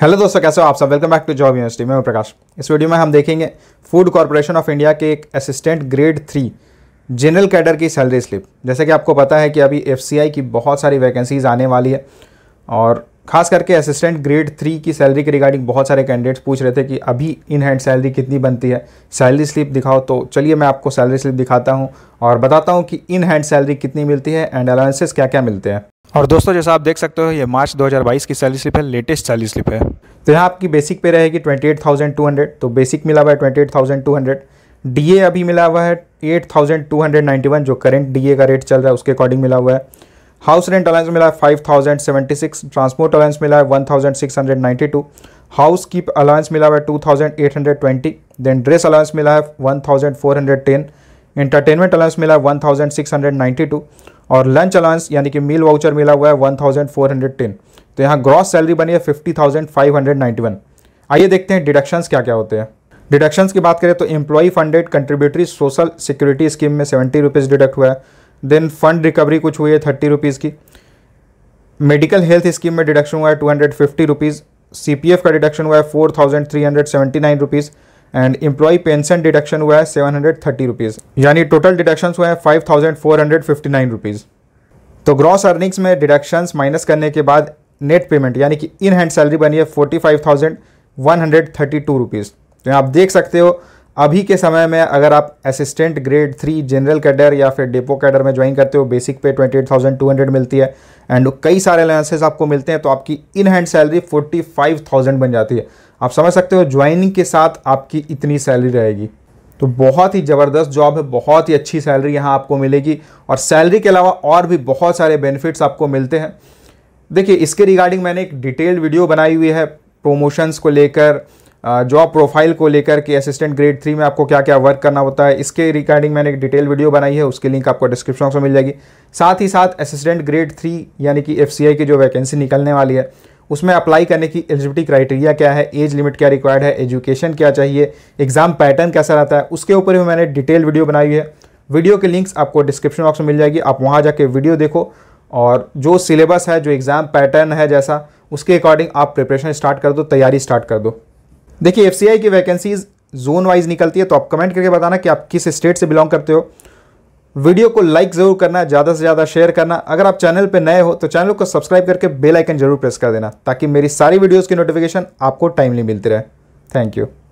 hello दोस्तों कैसे हो आप सब welcome back to job university मैं प्रकाश इस वीडियो में हम देखेंगे फूड कॉरपोरेशन ऑफ इंडिया के एक assistant grade three general cadre की सैलरी स्लिप जैसे कि आपको पता है कि अभी एफ की बहुत सारी वैकेंसीज आने वाली है और खास करके असिस्टेंट ग्रेड थ्री की सैलरी के रिगार्डिंग बहुत सारे कैंडिडेट्स पूछ रहे थे कि अभी इन हैंड सैलरी कितनी बनती है सैलरी स्लिप दिखाओ तो चलिए मैं आपको सैलरी स्लिप दिखाता हूँ और बताता हूँ कि इन हैंड सैलरी कितनी मिलती है एंड अलाउंसेस क्या क्या मिलते हैं और दोस्तों जैसा आप देख सकते हो ये मार्च 2022 की सैलरी स्लिप है लेटेस्ट सैलरी स्लिप है तो यहाँ आपकी बेसिक पे रहेगी 28,200 तो बेसिक मिला हुआ है 28,200 डीए अभी मिला हुआ है 8,291 जो करंट डीए का रेट चल रहा है उसके अकॉर्डिंग मिला हुआ है हाउस रेंट अलाउंस मिला है five thousand seventy six transport allowance मिला है one thousand six hundred ninety two house keep allowance मिला हुआ है two thousand eight hundred twenty then dress allowance मिला है one thousand four hundred ten entertainment allowance मिला है one thousand six hundred ninety two और लंच अलाउंस यानी कि मील वाउचर मिला हुआ है one thousand four hundred ten तो यहाँ ग्रॉस सैलरी बनी है fifty thousand five hundred ninety one आइए देखते हैं डिडक्शंस क्या क्या होते हैं डिडक्शंस की बात करें तो employee funded contributory social security scheme में सेवेंटी रुपीज़ डिडक्ट हुआ है देन फंड रिकवरी कुछ हुई है थर्टी रुपीज़ की मेडिकल हेल्थ स्कीम में डिडक्शन हुआ है two hundred fifty rupees C P F का डिडक्शन हुआ है four thousand three hundred seventy nine rupees and employee pension deduction हुआ है सेवन हंड्रेड थर्टी रुपीज़ यानी टोटल डिडक्शन हुए हैं five thousand four hundred fifty nine rupees तो gross earnings में डिडक्शंस माइनस करने के बाद नेट पेमेंट यानी कि इन हैंड सैलरी बनी है forty five thousand one hundred thirty two rupees तो आप देख सकते हो अभी के समय में अगर आप assistant grade three general cadre या फिर डेपो कैडर में ज्वाइन करते हो basic pay twenty eight thousand two hundred मिलती है एंड कई सारे अलायंसेज आपको मिलते हैं तो आपकी in hand salary forty five thousand बन जाती है आप समझ सकते हो ज्वाइनिंग के साथ आपकी इतनी सैलरी रहेगी तो बहुत ही ज़बरदस्त जॉब है बहुत ही अच्छी सैलरी यहाँ आपको मिलेगी और सैलरी के अलावा और भी बहुत सारे बेनिफिट्स आपको मिलते हैं देखिए इसके रिगार्डिंग मैंने एक डिटेल्ड वीडियो बनाई हुई है प्रोमोशंस को लेकर जॉब प्रोफाइल को लेकर के असिस्टेंट ग्रेड थ्री में आपको क्या क्या वर्क करना होता है इसके रिगार्डिंग मैंने एक डिटेल वीडियो बनाई है उसकी लिंक आपको डिस्क्रिप्शन में मिल जाएगी साथ ही साथ असिस्टेंट ग्रेड थ्री यानी कि एफ की जो वैकेंसी निकलने वाली है उसमें अप्लाई करने की एलिजिबिलिटी क्राइटेरिया क्या है एज लिमिट क्या रिक्वायर्ड है एजुकेशन क्या चाहिए एग्ज़ाम पैटर्न कैसा रहता है उसके ऊपर भी मैंने डिटेल वीडियो बनाई है वीडियो के लिंक्स आपको डिस्क्रिप्शन बॉक्स में मिल जाएगी आप वहाँ जाके वीडियो देखो और जो सिलेबस है जो एग्ज़ाम पैटर्न है जैसा उसके अकॉर्डिंग आप प्रिपरेशन स्टार्ट कर दो तैयारी स्टार्ट कर दो देखिए एफ की वैकेंसीज जोन वाइज निकलती है तो आप कमेंट करके बताना कि आप किस स्टेट से बिलोंग करते हो वीडियो को लाइक ज़रूर करना ज़्यादा से ज़्यादा शेयर करना अगर आप चैनल पर नए हो तो चैनल को सब्सक्राइब करके बेल आइकन जरूर प्रेस कर देना ताकि मेरी सारी वीडियोज़ की नोटिफिकेशन आपको टाइमली मिलती रहे थैंक यू